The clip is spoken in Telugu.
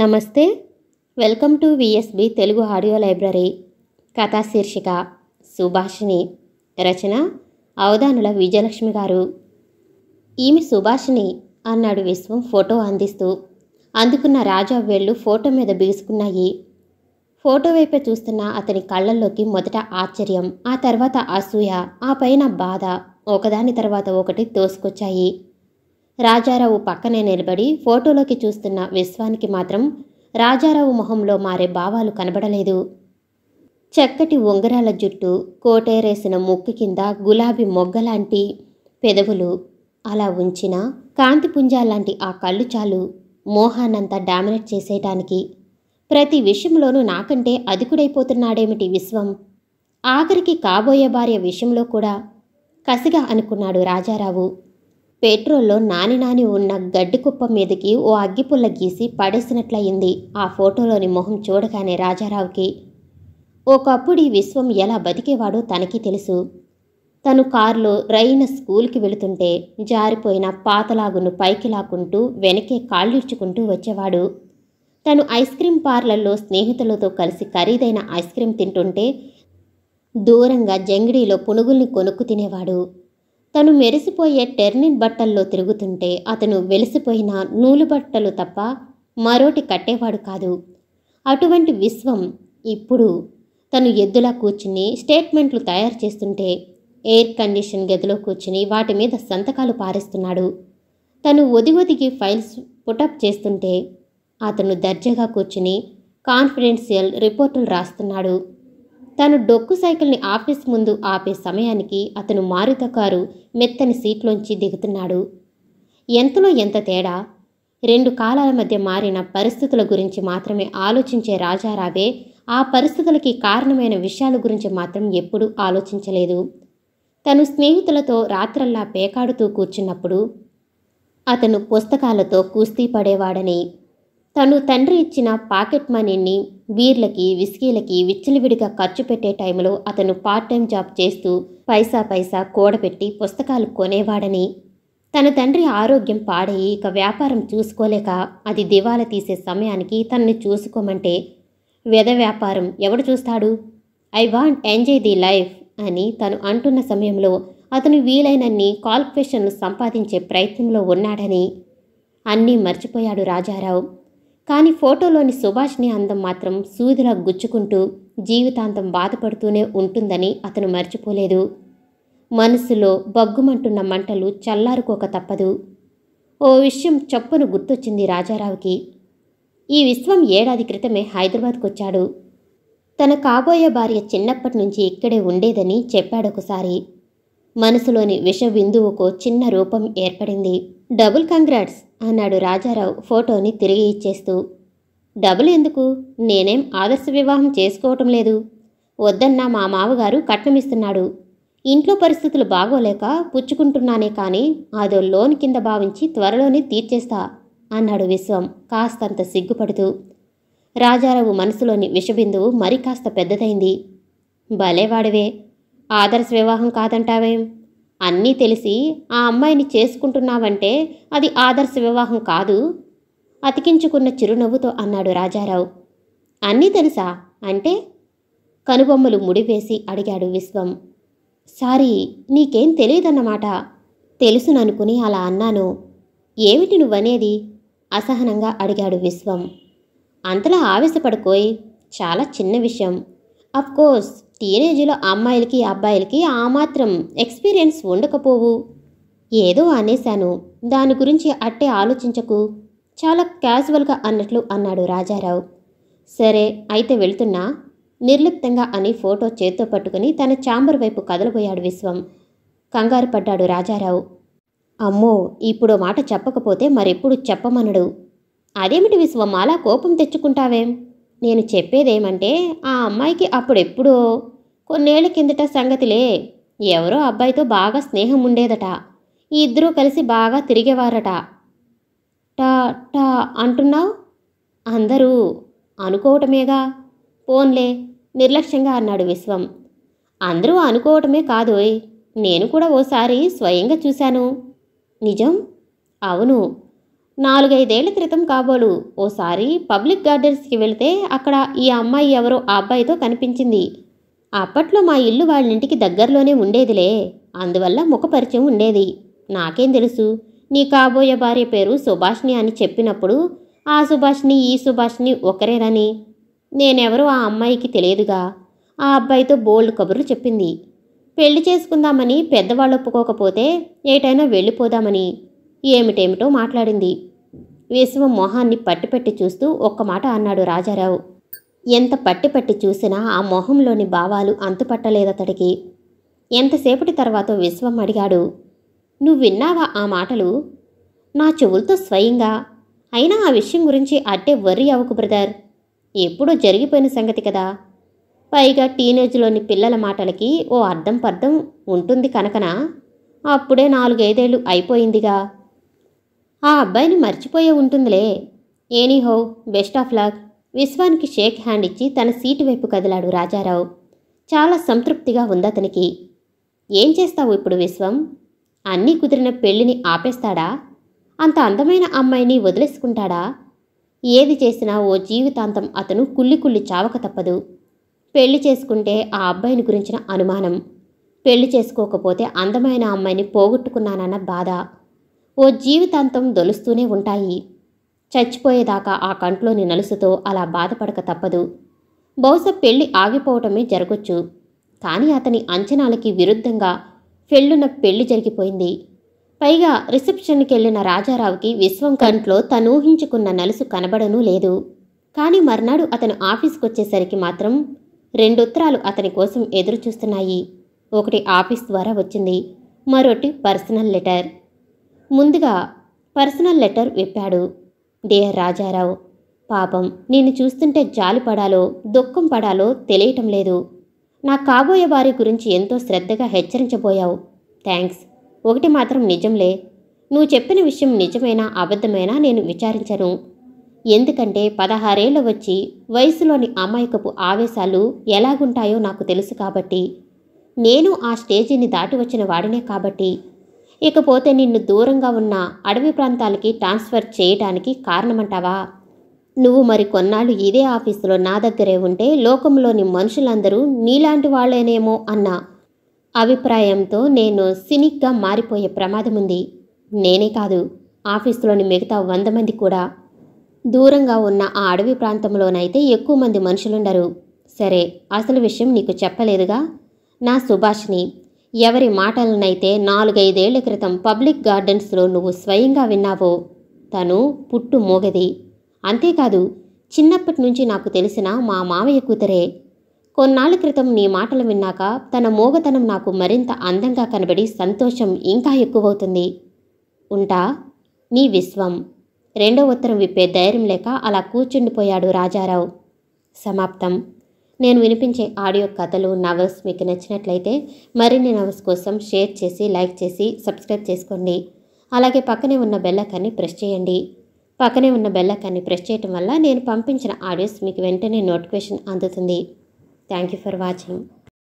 నమస్తే welcome to VSB Telugu audio library కథా శీర్షిక సుభాషిణి రచన అవధానుల విజయలక్ష్మి గారు ఈమె సుభాషిణి అన్నాడు విశ్వం ఫోటో అందిస్తూ అందుకున్న రాజా వేళ్ళు ఫోటో మీద బిగుసుకున్నాయి ఫోటో వైపే చూస్తున్న అతని కళ్ళల్లోకి మొదట ఆశ్చర్యం ఆ తర్వాత అసూయ ఆ పైన బాధ ఒకదాని తర్వాత ఒకటి తోసుకొచ్చాయి రాజారావు పక్కనే నిలబడి ఫోటోలోకి చూస్తున్న విశ్వానికి మాత్రం రాజారావు మొహంలో మారే భావాలు కనబడలేదు చక్కటి ఉంగరాల జుట్టు కోటేరేసిన ముక్కు కింద గులాబీ మొగ్గలాంటి పెదవులు అలా ఉంచిన కాంతిపుంజాలాంటి ఆ కళ్ళు చాలు మోహానంతా డామినేట్ చేసేయటానికి ప్రతి విషయంలోనూ నాకంటే అధికుడైపోతున్నాడేమిటి విశ్వం ఆఖరికి కాబోయే భార్య విషయంలో కూడా కసిగా అనుకున్నాడు రాజారావు పెట్రోల్లో నాని నాని ఉన్న గడ్డి కుప్ప మీదకి ఓ అగ్గిపుల్ల గీసి పడేసినట్లయింది ఆ ఫోటోలోని మొహం చూడగానే రాజారావుకి ఒకప్పుడు ఈ విశ్వం ఎలా బతికేవాడో తనకి తెలుసు తను కారులో రైన స్కూల్కి వెళుతుంటే జారిపోయిన పాతలాగును పైకి లాక్కుంటూ వెనకే కాళ్ళిడ్చుకుంటూ వచ్చేవాడు తను ఐస్ క్రీం పార్లర్లో స్నేహితులతో కలిసి ఖరీదైన ఐస్ క్రీం తింటుంటే దూరంగా జంగిడీలో పునుగుల్ని కొనుక్కు తినేవాడు తను మెరిసిపోయే టెర్నిన్ బట్టల్లో తిరుగుతుంటే అతను వెలిసిపోయిన నూలు బట్టలు తప్ప మరోటి కట్టేవాడు కాదు అటువంటి విశ్వం ఇప్పుడు తను ఎద్దులా కూర్చుని స్టేట్మెంట్లు తయారు చేస్తుంటే ఎయిర్ కండిషన్ గదిలో కూర్చుని వాటి మీద సంతకాలు పారేస్తున్నాడు తను ఒది ఒదిగి ఫైల్స్ పుటప్ చేస్తుంటే అతను దర్జాగా కూర్చుని కాన్ఫిడెన్షియల్ రిపోర్టులు రాస్తున్నాడు తాను డొక్కు సైకిల్ని ఆఫీస్ ముందు ఆపే సమయానికి అతను మారుత కారు మెత్తని సీట్లోంచి దిగుతున్నాడు ఎంతలో ఎంత తేడా రెండు కాలాల మధ్య మారిన పరిస్థితుల గురించి మాత్రమే ఆలోచించే రాజారావే ఆ పరిస్థితులకి కారణమైన విషయాల గురించి మాత్రం ఎప్పుడూ ఆలోచించలేదు తను స్నేహితులతో రాత్రల్లా పేకాడుతూ కూర్చున్నప్పుడు అతను పుస్తకాలతో కూస్తీ పడేవాడని తను తండ్రి ఇచ్చిన పాకెట్ మనీని బీర్లకి విస్కీలకి విచ్చలవిడిగా ఖర్చు పెట్టే టైంలో అతను పార్ట్ టైం జాబ్ చేస్తూ పైసా పైసా కూడబెట్టి పుస్తకాలు కొనేవాడని తన తండ్రి ఆరోగ్యం పాడయి ఇక వ్యాపారం చూసుకోలేక అది దివాలా తీసే సమయానికి తనని చూసుకోమంటే వెద వ్యాపారం ఎవడు చూస్తాడు I want enjoy the life అని తను అంటున్న సమయంలో అతను వీలైనన్ని క్వాలిఫికేషన్లు సంపాదించే ప్రయత్నంలో ఉన్నాడని అన్నీ మర్చిపోయాడు రాజారావు కానీ ఫోటోలోని సుభాష్ని అందం మాత్రం సూదిలా గుచ్చుకుంటూ జీవితాంతం బాధపడుతూనే ఉంటుందని అతను మర్చిపోలేదు మనసులో బగ్గుమంటున్న మంటలు చల్లారుకోక తప్పదు ఓ విషయం చప్పును గుర్తొచ్చింది రాజారావుకి ఈ విశ్వం ఏడాది క్రితమే హైదరాబాద్కొచ్చాడు తన కాబోయే భార్య చిన్నప్పటి నుంచి ఇక్కడే ఉండేదని చెప్పాడొకసారి మనసులోని విష బిందువుకు చిన్న రూపం ఏర్పడింది డబుల్ కంగ్రాట్స్ అన్నాడు రాజారావు ఫోటోని తిరిగి ఇచ్చేస్తూ డబుల్ ఎందుకు నేనేం ఆదర్శ వివాహం చేసుకోవటం లేదు వద్దన్న మా మామగారు కట్నమిస్తున్నాడు ఇంట్లో పరిస్థితులు బాగోలేక పుచ్చుకుంటున్నానే కానీ అదో లోన్ కింద భావించి త్వరలోనే తీర్చేస్తా అన్నాడు విశ్వం కాస్తంత సిగ్గుపడుతూ రాజారావు మనసులోని విషబిందువు మరి కాస్త పెద్దదైంది భలేవాడివే ఆదర్శ వివాహం కాదంటావేం అన్నీ తెలిసి ఆ అమ్మాయిని చేసుకుంటున్నావంటే అది ఆదర్శ వివాహం కాదు అతికించుకున్న చిరునవ్వుతో అన్నాడు రాజారావు అన్నీ తెలుసా అంటే కనుబొమ్మలు ముడివేసి అడిగాడు విశ్వం సారీ నీకేం తెలియదన్నమాట తెలుసుననుకుని అలా అన్నాను ఏమిటి నువ్వనేది అసహనంగా అడిగాడు విశ్వం అంతలా ఆవేశపడుకోయ్ చాలా చిన్న విషయం కోర్స్ టీనేజ్లో అమ్మాయిలకి అబ్బాయిలకి ఆ మాత్రం ఎక్స్పీరియన్స్ ఉండకపోవు ఏదో అనేశాను దాని గురించి అట్టే ఆలోచించకు చాలా క్యాజువల్గా అన్నట్లు అన్నాడు రాజారావు సరే అయితే వెళ్తున్నా నిర్లిప్తంగా అని ఫోటో చేత్తో పట్టుకుని తన చాంబర్ వైపు కదలబోయాడు విశ్వం కంగారు పడ్డాడు రాజారావు అమ్మో ఇప్పుడు మాట చెప్పకపోతే మరెప్పుడు చెప్పమనడు అదేమిటి విశ్వం అలా కోపం తెచ్చుకుంటావేం నేను చెప్పేదేమంటే ఆ అమ్మాయికి అప్పుడెప్పుడో కొన్నేళ్ల కిందట సంగతిలే ఎవరో అబ్బాయితో బాగా స్నేహం ఉండేదట ఈ ఇద్దరూ కలిసి బాగా తిరిగేవారట టా టా అంటున్నావు అందరూ అనుకోవటమేగా పోన్లే నిర్లక్ష్యంగా అన్నాడు విశ్వం అందరూ అనుకోవటమే కాదోయ్ నేను కూడా ఓసారి స్వయంగా చూశాను నిజం అవును నాలుగైదేళ్ల క్రితం కాబోలు ఓసారి పబ్లిక్ గార్డెన్స్కి వెళితే అక్కడ ఈ అమ్మాయి ఎవరో ఆ అబ్బాయితో కనిపించింది అప్పట్లో మా ఇల్లు వాళ్ళింటికి దగ్గరలోనే ఉండేదిలే అందువల్ల ముఖపరిచయం ఉండేది నాకేం తెలుసు నీ కాబోయే భార్య పేరు సుభాష్ని అని చెప్పినప్పుడు ఆ సుభాష్ని ఈ సుభాష్ని ఒకరేనని నేనెవరో ఆ అమ్మాయికి తెలియదుగా ఆ అబ్బాయితో బోల్డ్ కబుర్లు చెప్పింది పెళ్లి చేసుకుందామని పెద్దవాళ్ళు ఒప్పుకోకపోతే ఏటైనా వెళ్ళిపోదామని ఏమిటేమిటో మాట్లాడింది విశ్వం మొహాన్ని పట్టిపెట్టి చూస్తూ ఒక్క మాట అన్నాడు రాజారావు ఎంత పట్టిపట్టి చూసినా ఆ మొహంలోని భావాలు అంతుపట్టలేదతడికి ఎంతసేపటి తర్వాత విశ్వం అడిగాడు నువ్వు విన్నావా ఆ మాటలు నా చెవులతో స్వయంగా అయినా ఆ విషయం గురించి అట్టే వర్రి అవకు బ్రదర్ ఎప్పుడో జరిగిపోయిన సంగతి కదా పైగా టీనేజ్లోని పిల్లల మాటలకి ఓ అర్థం పర్థం ఉంటుంది కనుకన అప్పుడే నాలుగైదేళ్ళు అయిపోయిందిగా ఆ అబ్బాయిని మర్చిపోయే ఉంటుందిలే ఏనీహో బెస్ట్ ఆఫ్ లాక్ విశ్వానికి షేక్ హ్యాండ్ ఇచ్చి తన సీటు వైపు కదిలాడు రాజారావు చాలా సంతృప్తిగా ఉందతనికి ఏం చేస్తావు ఇప్పుడు విశ్వం అన్నీ కుదిరిన పెళ్లిని ఆపేస్తాడా అంత అందమైన అమ్మాయిని వదిలేసుకుంటాడా ఏది చేసినా ఓ జీవితాంతం అతను కుళ్ళి కుళ్ళి చావక తప్పదు పెళ్లి చేసుకుంటే ఆ అబ్బాయిని గురించిన అనుమానం పెళ్లి చేసుకోకపోతే అందమైన అమ్మాయిని పోగొట్టుకున్నానన్న బాధ ఓ జీవితాంతం దొలుస్తూనే ఉంటాయి చచ్చిపోయేదాకా ఆ కంట్లోని నలుసుతో అలా బాధపడక తప్పదు బహుశా పెళ్లి ఆగిపోవటమే జరగొచ్చు కానీ అతని అంచనాలకి విరుద్ధంగా ఫెళ్ళున పెళ్లి జరిగిపోయింది పైగా రిసెప్షన్కి వెళ్ళిన రాజారావుకి విశ్వం కంట్లో తను ఊహించుకున్న నలుసు కనబడనూ లేదు కానీ మర్నాడు అతను ఆఫీస్కి వచ్చేసరికి మాత్రం రెండు ఉత్తరాలు అతని కోసం ఎదురుచూస్తున్నాయి ఒకటి ఆఫీస్ ద్వారా వచ్చింది మరొకటి పర్సనల్ లెటర్ ముందుగా పర్సనల్ లెటర్ విప్పాడు డియర్ రాజారావు పాపం నేను చూస్తుంటే జాలి పడాలో దుఃఖం పడాలో తెలియటం లేదు నా కాబోయే వారి గురించి ఎంతో శ్రద్ధగా హెచ్చరించబోయావు థ్యాంక్స్ ఒకటి మాత్రం నిజంలే నువ్వు చెప్పిన విషయం నిజమైనా అబద్ధమైనా నేను విచారించను ఎందుకంటే పదహారేళ్ళు వచ్చి వయసులోని అమాయకపు ఆవేశాలు ఎలాగుంటాయో నాకు తెలుసు కాబట్టి నేను ఆ స్టేజీని దాటి వచ్చిన వాడినే కాబట్టి ఇకపోతే నిన్ను దూరంగా ఉన్న అడవి ప్రాంతాలకి ట్రాన్స్ఫర్ చేయటానికి కారణమంటావా నువ్వు మరి కొన్నాళ్ళు ఇదే ఆఫీసులో నా దగ్గరే ఉంటే లోకంలోని మనుషులందరూ నీలాంటి వాళ్ళేనేమో అన్న అభిప్రాయంతో నేను సినిక్గా మారిపోయే ప్రమాదం ఉంది నేనే కాదు ఆఫీసులోని మిగతా వంద మంది కూడా దూరంగా ఉన్న ఆ అడవి ప్రాంతంలోనైతే ఎక్కువ మంది మనుషులుండరు సరే అసలు విషయం నీకు చెప్పలేదుగా నా సుభాష్ని ఎవరి మాటలనైతే నాలుగైదేళ్ల క్రితం పబ్లిక్ గార్డెన్స్లో నువ్వు స్వయంగా విన్నావో తను పుట్టు మోగది అంతేకాదు చిన్నప్పటి నుంచి నాకు తెలిసిన మా మామయ్య కూతురే కొన్నాళ్ళ క్రితం నీ మాటలు విన్నాక తన మోగతనం నాకు మరింత అందంగా కనబడి సంతోషం ఇంకా ఎక్కువవుతుంది ఉంటా నీ విశ్వం రెండో ఉత్తరం విప్పే ధైర్యం లేక అలా కూర్చుండిపోయాడు రాజారావు సమాప్తం నేను వినిపించే ఆడియో కథలు నవల్స్ మీకు నచ్చినట్లయితే మరిన్ని నవల్స్ కోసం షేర్ చేసి లైక్ చేసి సబ్స్క్రైబ్ చేసుకోండి అలాగే పక్కనే ఉన్న బెల్లకాన్ని ప్రెస్ చేయండి పక్కనే ఉన్న బెల్లకాన్ని ప్రెస్ చేయటం వల్ల నేను పంపించిన ఆడియోస్ మీకు వెంటనే నోటిఫికేషన్ అందుతుంది థ్యాంక్ యూ ఫర్ వాచింగ్